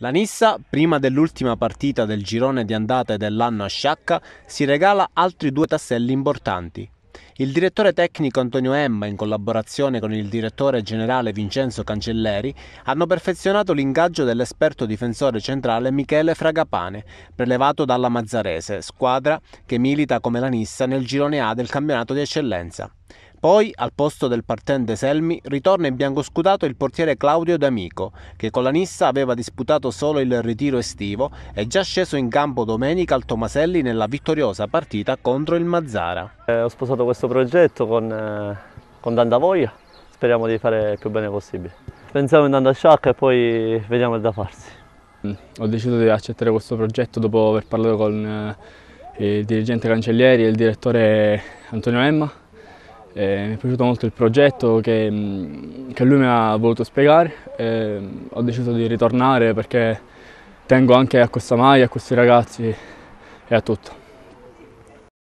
La Nissa, prima dell'ultima partita del girone di andata dell'anno a Sciacca, si regala altri due tasselli importanti. Il direttore tecnico Antonio Emma, in collaborazione con il direttore generale Vincenzo Cancelleri, hanno perfezionato l'ingaggio dell'esperto difensore centrale Michele Fragapane, prelevato dalla Mazzarese, squadra che milita come la Nissa nel girone A del campionato di eccellenza. Poi, al posto del partente Selmi, ritorna in bianco scudato il portiere Claudio D'Amico, che con la Nissa aveva disputato solo il ritiro estivo e già sceso in campo domenica al Tomaselli nella vittoriosa partita contro il Mazzara. Eh, ho sposato questo progetto con, eh, con tanta voglia, speriamo di fare il più bene possibile. Pensiamo intanto a Sciacca e poi vediamo il da farsi. Mm, ho deciso di accettare questo progetto dopo aver parlato con eh, il dirigente Cancellieri e il direttore Antonio Emma eh, mi è piaciuto molto il progetto che, mm, che lui mi ha voluto spiegare. Eh, ho deciso di ritornare perché tengo anche a questa maglia, a questi ragazzi e a tutto.